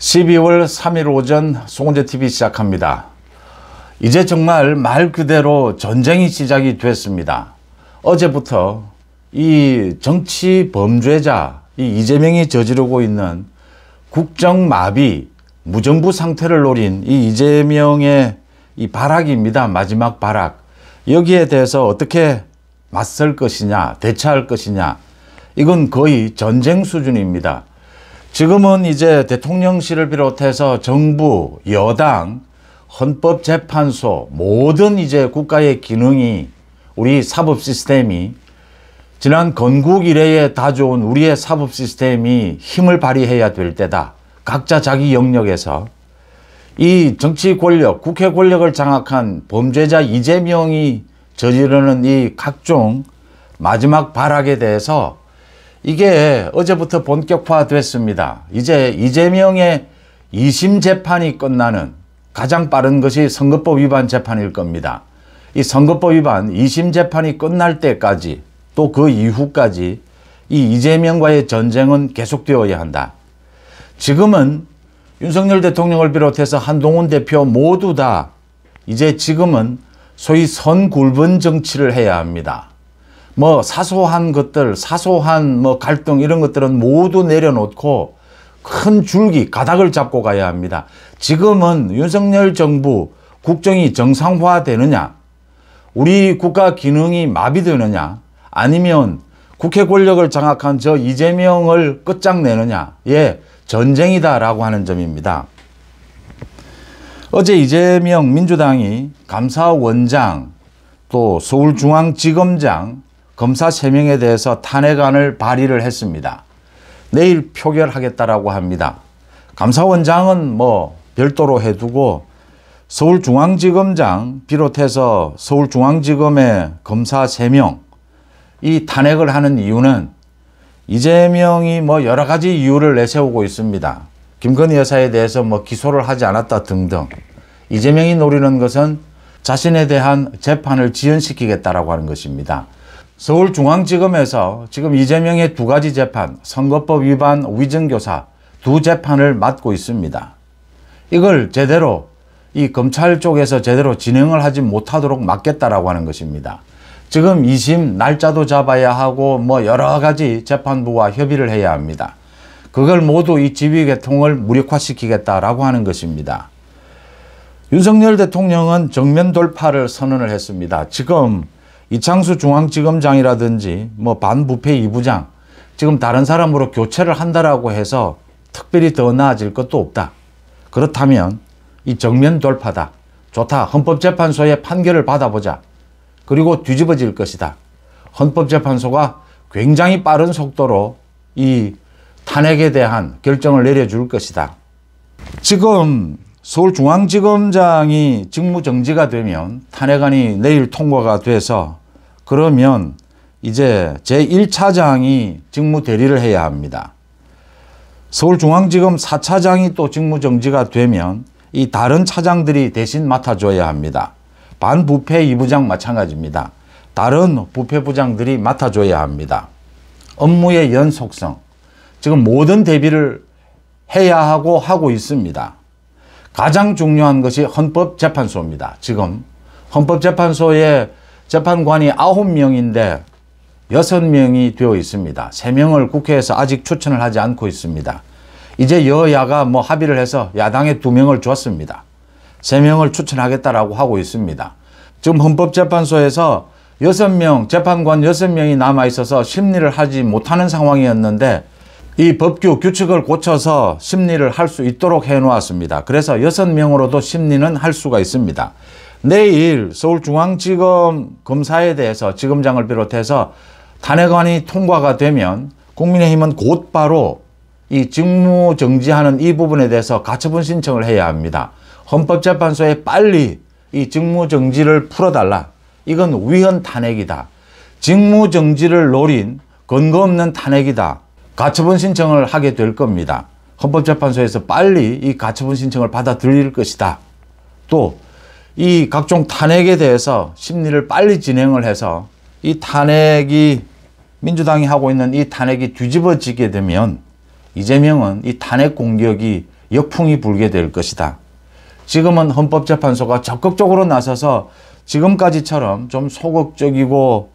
12월 3일 오전 송재 TV 시작합니다. 이제 정말 말 그대로 전쟁이 시작이 됐습니다. 어제부터 이 정치 범죄자 이 이재명이 저지르고 있는 국정마비 무정부 상태를 노린 이 이재명의 이 발악입니다. 마지막 발악. 여기에 대해서 어떻게 맞설 것이냐 대처할 것이냐 이건 거의 전쟁 수준입니다. 지금은 이제 대통령실을 비롯해서 정부, 여당, 헌법재판소 모든 이제 국가의 기능이 우리 사법 시스템이 지난 건국 이래에 다져온 우리의 사법 시스템이 힘을 발휘해야 될 때다. 각자 자기 영역에서 이 정치 권력, 국회 권력을 장악한 범죄자 이재명이 저지르는 이 각종 마지막 발악에 대해서 이게 어제부터 본격화됐습니다. 이제 이재명의 2심 재판이 끝나는 가장 빠른 것이 선거법 위반 재판일 겁니다. 이 선거법 위반 2심 재판이 끝날 때까지 또 그 이후까지 이 이재명과의 전쟁은 계속되어야 한다. 지금은 윤석열 대통령을 비롯해서 한동훈 대표 모두 다 이제 지금은 소위 선 굵은 정치를 해야 합니다. 뭐 사소한 것들, 사소한 뭐 갈등 이런 것들은 모두 내려놓고 큰 줄기, 가닥을 잡고 가야 합니다. 지금은 윤석열 정부 국정이 정상화되느냐, 우리 국가 기능이 마비되느냐, 아니면 국회 권력을 장악한 저 이재명을 끝장내느냐, 예, 전쟁이다라고 하는 점입니다. 어제 이재명 민주당이 감사원장, 또 서울중앙지검장, 검사 3명에 대해서 탄핵안을 발의를 했습니다. 내일 표결하겠다라고 합니다. 감사원장은 뭐 별도로 해두고 서울중앙지검장 비롯해서 서울중앙지검의 검사 3명 이 탄핵을 하는 이유는 이재명이 뭐 여러 가지 이유를 내세우고 있습니다. 김건희 여사에 대해서 뭐 기소를 하지 않았다 등등 이재명이 노리는 것은 자신에 대한 재판을 지연시키겠다라고 하는 것입니다. 서울중앙지검에서 지금 이재명의 두 가지 재판, 선거법 위반 위증교사 두 재판을 맡고 있습니다. 이걸 제대로 이 검찰 쪽에서 제대로 진행을 하지 못하도록 막겠다라고 하는 것입니다. 지금 2심 날짜도 잡아야 하고 뭐 여러 가지 재판부와 협의를 해야 합니다. 그걸 모두 이 지휘계통을 무력화시키겠다라고 하는 것입니다. 윤석열 대통령은 정면 돌파를 선언을 했습니다. 지금 이창수 중앙지검장이라든지 뭐 반부패 이부장 지금 다른 사람으로 교체를 한다라고 해서 특별히 더 나아질 것도 없다. 그렇다면 이 정면 돌파다. 좋다. 헌법재판소의 판결을 받아보자. 그리고 뒤집어질 것이다. 헌법재판소가 굉장히 빠른 속도로 이 탄핵에 대한 결정을 내려줄 것이다. 지금 서울중앙지검장이 직무정지가 되면 탄핵안이 내일 통과가 돼서 그러면 이제 제1차장이 직무 대리를 해야 합니다. 서울중앙지검 4차장이 또 직무정지가 되면 이 다른 차장들이 대신 맡아줘야 합니다. 반부패 2부장 마찬가지입니다. 다른 부패부장들이 맡아줘야 합니다. 업무의 연속성, 지금 모든 대비를 해야 하고 하고 있습니다. 가장 중요한 것이 헌법재판소입니다. 지금 헌법재판소에 재판관이 9명인데 6명이 되어 있습니다. 3명을 국회에서 아직 추천을 하지 않고 있습니다. 이제 여야가 뭐 합의를 해서 야당에 2명을 줬습니다. 3명을 추천하겠다라고 하고 있습니다. 지금 헌법재판소에서 6명, 재판관 6명이 남아있어서 심리를 하지 못하는 상황이었는데 이 법규 규칙을 고쳐서 심리를 할 수 있도록 해놓았습니다. 그래서 여섯 명으로도 심리는 할 수가 있습니다. 내일 서울중앙지검 검사에 대해서 지검장을 비롯해서 탄핵안이 통과가 되면 국민의힘은 곧바로 이 직무 정지하는 이 부분에 대해서 가처분 신청을 해야 합니다. 헌법재판소에 빨리 이 직무 정지를 풀어달라. 이건 위헌 탄핵이다. 직무 정지를 노린 근거 없는 탄핵이다. 가처분 신청을 하게 될 겁니다. 헌법재판소에서 빨리 이 가처분 신청을 받아들일 것이다. 또 이 각종 탄핵에 대해서 심리를 빨리 진행을 해서 이 탄핵이 민주당이 하고 있는 이 탄핵이 뒤집어지게 되면 이재명은 이 탄핵 공격이 역풍이 불게 될 것이다. 지금은 헌법재판소가 적극적으로 나서서 지금까지처럼 좀 소극적이고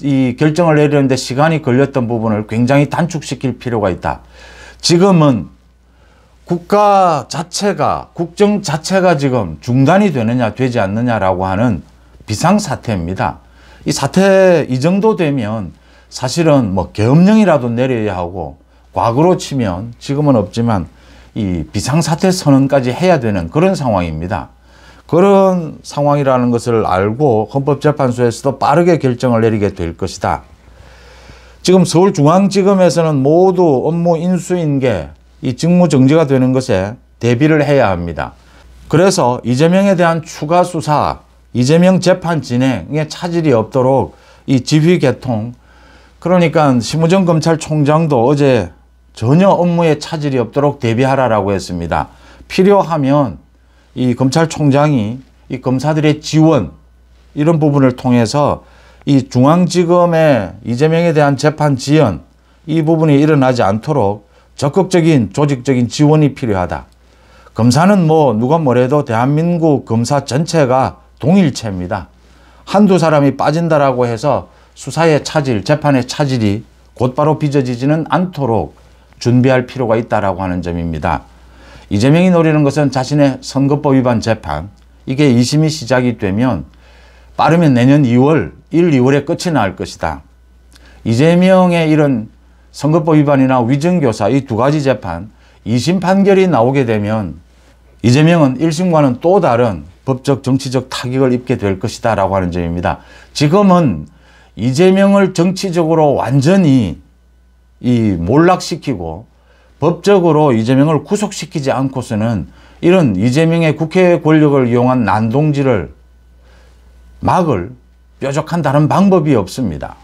이 결정을 내리는데 시간이 걸렸던 부분을 굉장히 단축시킬 필요가 있다. 지금은 국가 자체가 국정 자체가 지금 중단이 되느냐 되지 않느냐라고 하는 비상사태입니다. 이 사태 이 정도 되면 사실은 뭐 계엄령이라도 내려야 하고 과거로 치면 지금은 없지만 이 비상사태 선언까지 해야 되는 그런 상황입니다. 그런 상황이라는 것을 알고 헌법재판소에서도 빠르게 결정을 내리게 될 것이다. 지금 서울중앙지검에서는 모두 업무 인수인계, 이 직무정지가 되는 것에 대비를 해야 합니다. 그래서 이재명에 대한 추가 수사, 이재명 재판 진행에 차질이 없도록 이 지휘 개통, 그러니까 심우정 검찰총장도 어제 전혀 업무에 차질이 없도록 대비하라라고 했습니다. 필요하면 이 검찰총장이 이 검사들의 지원 이런 부분을 통해서 이 중앙지검의 이재명에 대한 재판 지연 이 부분이 일어나지 않도록 적극적인 조직적인 지원이 필요하다. 검사는 뭐 누가 뭐래도 대한민국 검사 전체가 동일체입니다. 한두 사람이 빠진다라고 해서 수사의 차질, 재판의 차질이 곧바로 빚어지지는 않도록 준비할 필요가 있다라고 하는 점입니다. 이재명이 노리는 것은 자신의 선거법 위반 재판 이게 2심이 시작이 되면 빠르면 내년 2월 1, 2월에 끝이 날 것이다. 이재명의 이런 선거법 위반이나 위증교사 이 두 가지 재판 2심 판결이 나오게 되면 이재명은 1심과는 또 다른 법적 정치적 타격을 입게 될 것이다 라고 하는 점입니다. 지금은 이재명을 정치적으로 완전히 이 몰락시키고 법적으로 이재명을 구속시키지 않고서는 이런 이재명의 국회 권력을 이용한 난동질을 막을 뾰족한 다른 방법이 없습니다.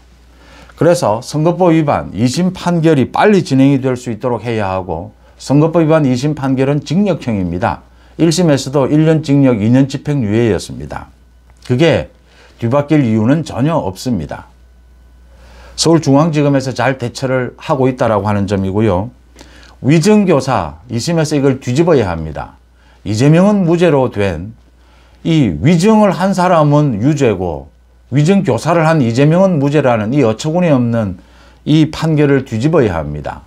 그래서 선거법 위반 2심 판결이 빨리 진행이 될 수 있도록 해야 하고 선거법 위반 2심 판결은 징역형입니다. 1심에서도 1년 징역 2년 집행유예였습니다. 그게 뒤바뀔 이유는 전혀 없습니다. 서울중앙지검에서 잘 대처를 하고 있다고 하는 점이고요. 위증교사 이심에서 이걸 뒤집어야 합니다. 이재명은 무죄로 된 이 위증을 한 사람은 유죄고 위증교사를 한 이재명은 무죄라는 이 어처구니 없는 이 판결을 뒤집어야 합니다.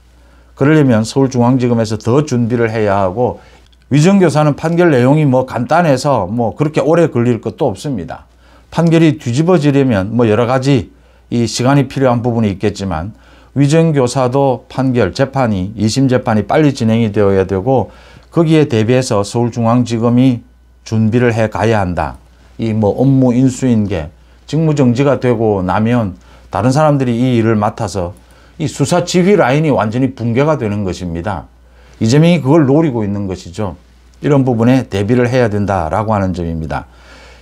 그러려면 서울중앙지검에서 더 준비를 해야 하고 위증교사는 판결 내용이 뭐 간단해서 뭐 그렇게 오래 걸릴 것도 없습니다. 판결이 뒤집어지려면 뭐 여러 가지 이 시간이 필요한 부분이 있겠지만 위정교사도 판결, 재판이, 2심 재판이 빨리 진행이 되어야 되고 거기에 대비해서 서울중앙지검이 준비를 해 가야 한다. 이 뭐 업무 인수인계, 직무정지가 되고 나면 다른 사람들이 이 일을 맡아서 이 수사 지휘 라인이 완전히 붕괴가 되는 것입니다. 이재명이 그걸 노리고 있는 것이죠. 이런 부분에 대비를 해야 된다라고 하는 점입니다.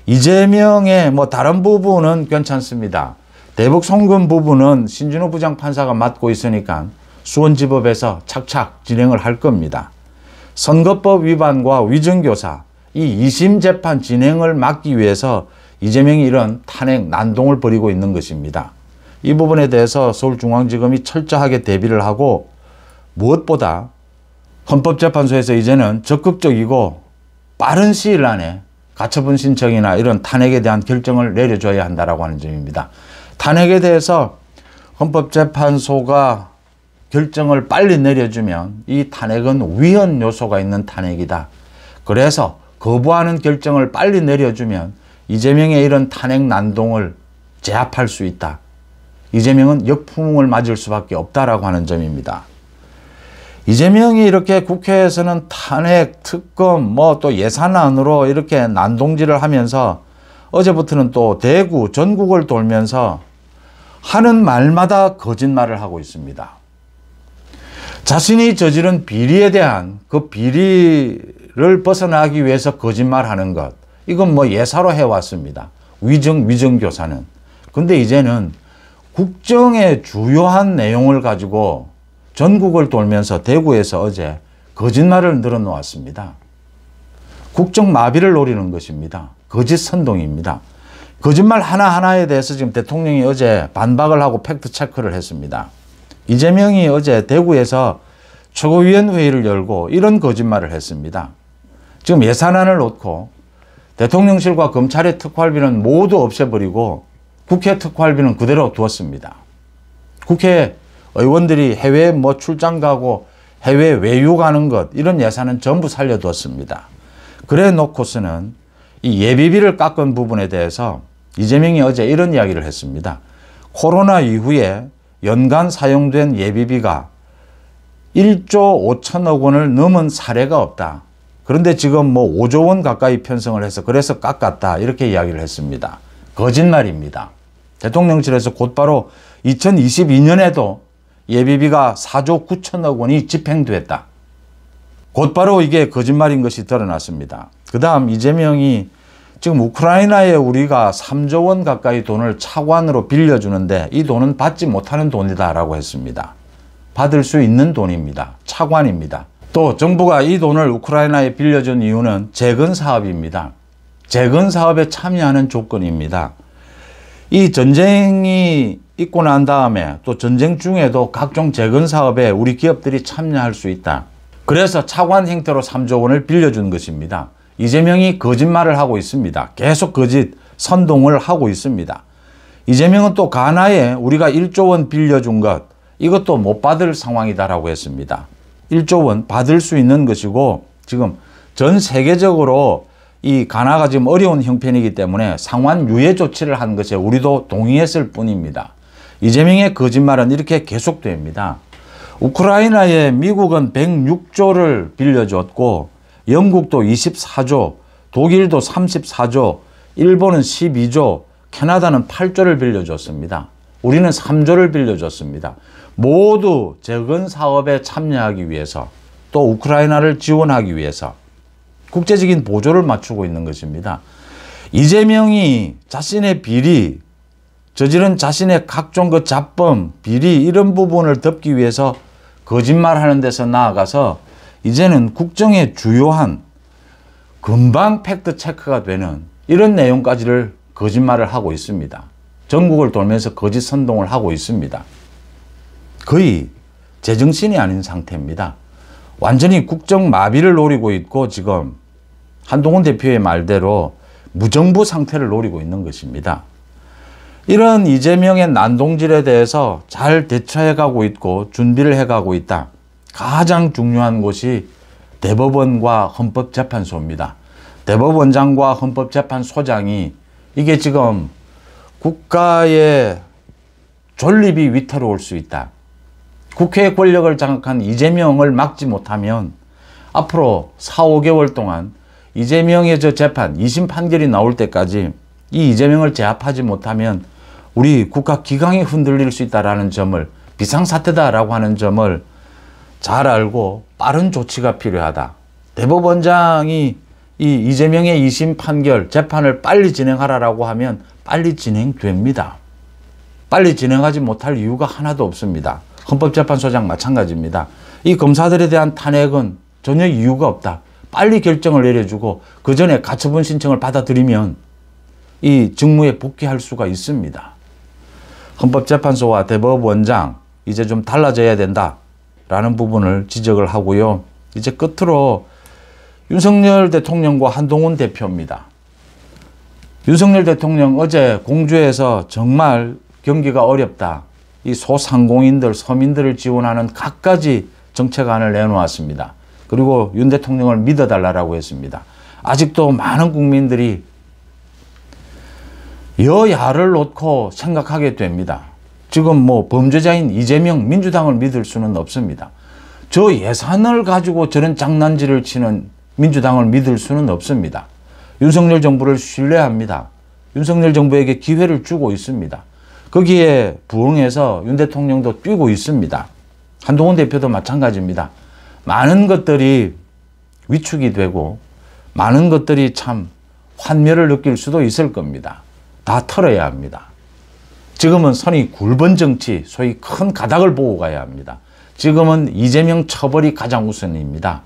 이재명의 뭐 다른 부분은 괜찮습니다. 대북 송금 부분은 신진호 부장판사가 맡고 있으니까 수원지법에서 착착 진행을 할 겁니다. 선거법 위반과 위증교사, 이 2심 재판 진행을 막기 위해서 이재명이 이런 탄핵 난동을 벌이고 있는 것입니다. 이 부분에 대해서 서울중앙지검이 철저하게 대비를 하고 무엇보다 헌법재판소에서 이제는 적극적이고 빠른 시일 안에 가처분 신청이나 이런 탄핵에 대한 결정을 내려줘야 한다라고 하는 점입니다. 탄핵에 대해서 헌법재판소가 결정을 빨리 내려주면 이 탄핵은 위헌 요소가 있는 탄핵이다. 그래서 거부하는 결정을 빨리 내려주면 이재명의 이런 탄핵 난동을 제압할 수 있다. 이재명은 역풍을 맞을 수밖에 없다라고 하는 점입니다. 이재명이 이렇게 국회에서는 탄핵, 특검, 뭐 또 예산안으로 이렇게 난동질을 하면서 어제부터는 또 대구, 전국을 돌면서 하는 말마다 거짓말을 하고 있습니다. 자신이 저지른 비리에 대한 그 비리를 벗어나기 위해서 거짓말하는 것 이건 뭐 예사로 해왔습니다. 위정 위정교사는 근데 이제는 국정의 주요한 내용을 가지고 전국을 돌면서 대구에서 어제 거짓말을 늘어놓았습니다. 국정 마비를 노리는 것입니다. 거짓 선동입니다. 거짓말 하나하나에 대해서 지금 대통령이 어제 반박을 하고 팩트체크를 했습니다. 이재명이 어제 대구에서 최고위원회의를 열고 이런 거짓말을 했습니다. 지금 예산안을 놓고 대통령실과 검찰의 특활비는 모두 없애버리고 국회 특활비는 그대로 두었습니다. 국회 의원들이 해외 뭐 출장 가고 해외 외유 가는 것 이런 예산은 전부 살려두었습니다. 그래 놓고서는 이 예비비를 깎은 부분에 대해서 이재명이 어제 이런 이야기를 했습니다. 코로나 이후에 연간 사용된 예비비가 1조 5천억 원을 넘은 사례가 없다. 그런데 지금 뭐 5조 원 가까이 편성을 해서 그래서 깎았다 이렇게 이야기를 했습니다. 거짓말입니다. 대통령실에서 곧바로 2022년에도 예비비가 4조 9천억 원이 집행됐다. 곧바로 이게 거짓말인 것이 드러났습니다. 그 다음 이재명이 지금 우크라이나에 우리가 3조 원 가까이 돈을 차관으로 빌려주는데 이 돈은 받지 못하는 돈이다라고 했습니다. 받을 수 있는 돈입니다. 차관입니다. 또 정부가 이 돈을 우크라이나에 빌려준 이유는 재건 사업입니다. 재건 사업에 참여하는 조건입니다. 이 전쟁이 있고 난 다음에 또 전쟁 중에도 각종 재건 사업에 우리 기업들이 참여할 수 있다. 그래서 차관 형태로 3조 원을 빌려준 것입니다. 이재명이 거짓말을 하고 있습니다. 계속 거짓 선동을 하고 있습니다. 이재명은 또 가나에 우리가 1조 원 빌려준 것 이것도 못 받을 상황이다라고 했습니다. 1조 원 받을 수 있는 것이고 지금 전 세계적으로 이 가나가 지금 어려운 형편이기 때문에 상환 유예 조치를 한 것에 우리도 동의했을 뿐입니다. 이재명의 거짓말은 이렇게 계속됩니다. 우크라이나에 미국은 106조를 빌려줬고 영국도 24조, 독일도 34조, 일본은 12조, 캐나다는 8조를 빌려줬습니다. 우리는 3조를 빌려줬습니다. 모두 재건 사업에 참여하기 위해서 또 우크라이나를 지원하기 위해서 국제적인 보조를 맞추고 있는 것입니다. 이재명이 자신의 비리, 저지른 자신의 각종 그 잡범, 비리 이런 부분을 덮기 위해서 거짓말하는 데서 나아가서 이제는 국정의 주요한 금방 팩트 체크가 되는 이런 내용까지를 거짓말을 하고 있습니다. 전국을 돌면서 거짓 선동을 하고 있습니다. 거의 제정신이 아닌 상태입니다. 완전히 국정 마비를 노리고 있고 지금 한동훈 대표의 말대로 무정부 상태를 노리고 있는 것입니다. 이런 이재명의 난동질에 대해서 잘 대처해가고 있고 준비를 해가고 있다. 가장 중요한 곳이 대법원과 헌법재판소입니다. 대법원장과 헌법재판소장이 이게 지금 국가의 존립이 위태로울 수 있다. 국회의 권력을 장악한 이재명을 막지 못하면 앞으로 4, 5개월 동안 이재명의 저 재판, 2심 판결이 나올 때까지 이 이재명을 제압하지 못하면 우리 국가 기강이 흔들릴 수있다라 점을 비상사태다라고 하는 점을 잘 알고 빠른 조치가 필요하다. 대법원장이 이 이재명의 2심 판결, 재판을 빨리 진행하라라고 하면 빨리 진행됩니다. 빨리 진행하지 못할 이유가 하나도 없습니다. 헌법재판소장 마찬가지입니다. 이 검사들에 대한 탄핵은 전혀 이유가 없다. 빨리 결정을 내려주고 그 전에 가처분 신청을 받아들이면 이 직무에 복귀할 수가 있습니다. 헌법재판소와 대법원장 이제 좀 달라져야 된다. 라는 부분을 지적을 하고요. 이제 끝으로 윤석열 대통령과 한동훈 대표입니다. 윤석열 대통령 어제 공주에서 정말 경기가 어렵다. 이 소상공인들, 서민들을 지원하는 갖가지 정책안을 내놓았습니다. 그리고 윤 대통령을 믿어달라고 했습니다. 아직도 많은 국민들이 여야를 놓고 생각하게 됩니다. 지금 뭐 범죄자인 이재명 민주당을 믿을 수는 없습니다. 저 예산을 가지고 저런 장난질을 치는 민주당을 믿을 수는 없습니다. 윤석열 정부를 신뢰합니다. 윤석열 정부에게 기회를 주고 있습니다. 거기에 부응해서 윤 대통령도 뛰고 있습니다. 한동훈 대표도 마찬가지입니다. 많은 것들이 위축이 되고 많은 것들이 참 환멸을 느낄 수도 있을 겁니다. 다 털어야 합니다. 지금은 선이 굵은 정치, 소위 큰 가닥을 보고 가야 합니다. 지금은 이재명 처벌이 가장 우선입니다.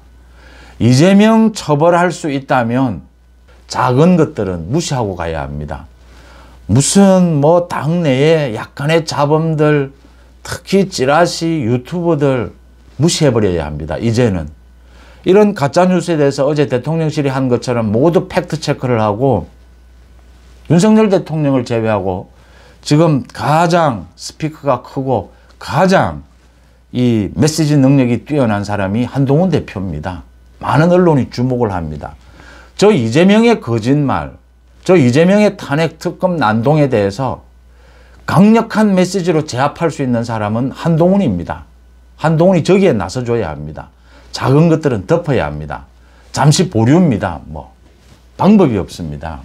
이재명 처벌할 수 있다면 작은 것들은 무시하고 가야 합니다. 무슨 뭐 당내에 약간의 자범들, 특히 찌라시 유튜버들 무시해버려야 합니다. 이제는. 이런 가짜뉴스에 대해서 어제 대통령실이 한 것처럼 모두 팩트체크를 하고 윤석열 대통령을 제외하고 지금 가장 스피크가 크고 가장 이 메시지 능력이 뛰어난 사람이 한동훈 대표입니다. 많은 언론이 주목을 합니다. 저 이재명의 거짓말, 저 이재명의 탄핵 특검 난동에 대해서 강력한 메시지로 제압할 수 있는 사람은 한동훈입니다. 한동훈이 저기에 나서줘야 합니다. 작은 것들은 덮어야 합니다. 잠시 보류입니다. 뭐 방법이 없습니다.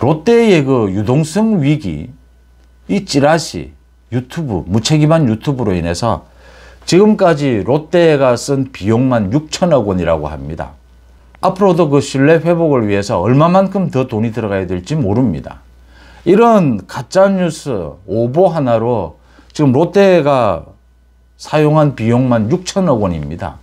롯데의 그 유동성 위기, 이 찌라시, 유튜브, 무책임한 유튜브로 인해서 지금까지 롯데가 쓴 비용만 6천억 원이라고 합니다. 앞으로도 그 신뢰 회복을 위해서 얼마만큼 더 돈이 들어가야 될지 모릅니다. 이런 가짜뉴스 오보 하나로 지금 롯데가 사용한 비용만 6천억 원입니다.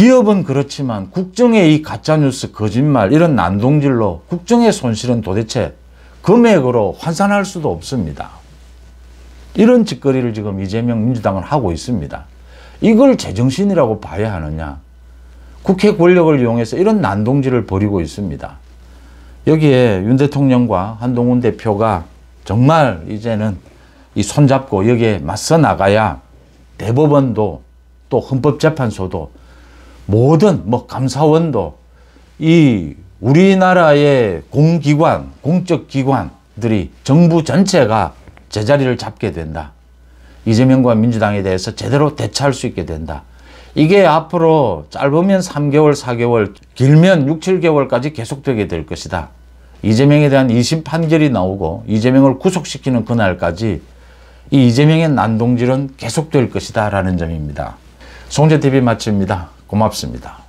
기업은 그렇지만 국정의 이 가짜뉴스, 거짓말 이런 난동질로 국정의 손실은 도대체 금액으로 환산할 수도 없습니다. 이런 짓거리를 지금 이재명 민주당은 하고 있습니다. 이걸 제정신이라고 봐야 하느냐. 국회 권력을 이용해서 이런 난동질을 벌이고 있습니다. 여기에 윤 대통령과 한동훈 대표가 정말 이제는 이 손잡고 여기에 맞서 나가야 대법원도 또 헌법재판소도 모든 뭐 감사원도 이 우리나라의 공기관, 공적 기관들이 정부 전체가 제자리를 잡게 된다. 이재명과 민주당에 대해서 제대로 대처할 수 있게 된다. 이게 앞으로 짧으면 3개월, 4개월, 길면 6, 7개월까지 계속되게 될 것이다. 이재명에 대한 2심 판결이 나오고 이재명을 구속시키는 그날까지 이 이재명의 난동질은 계속될 것이다 라는 점입니다. 송재TV 마칩니다. 고맙습니다.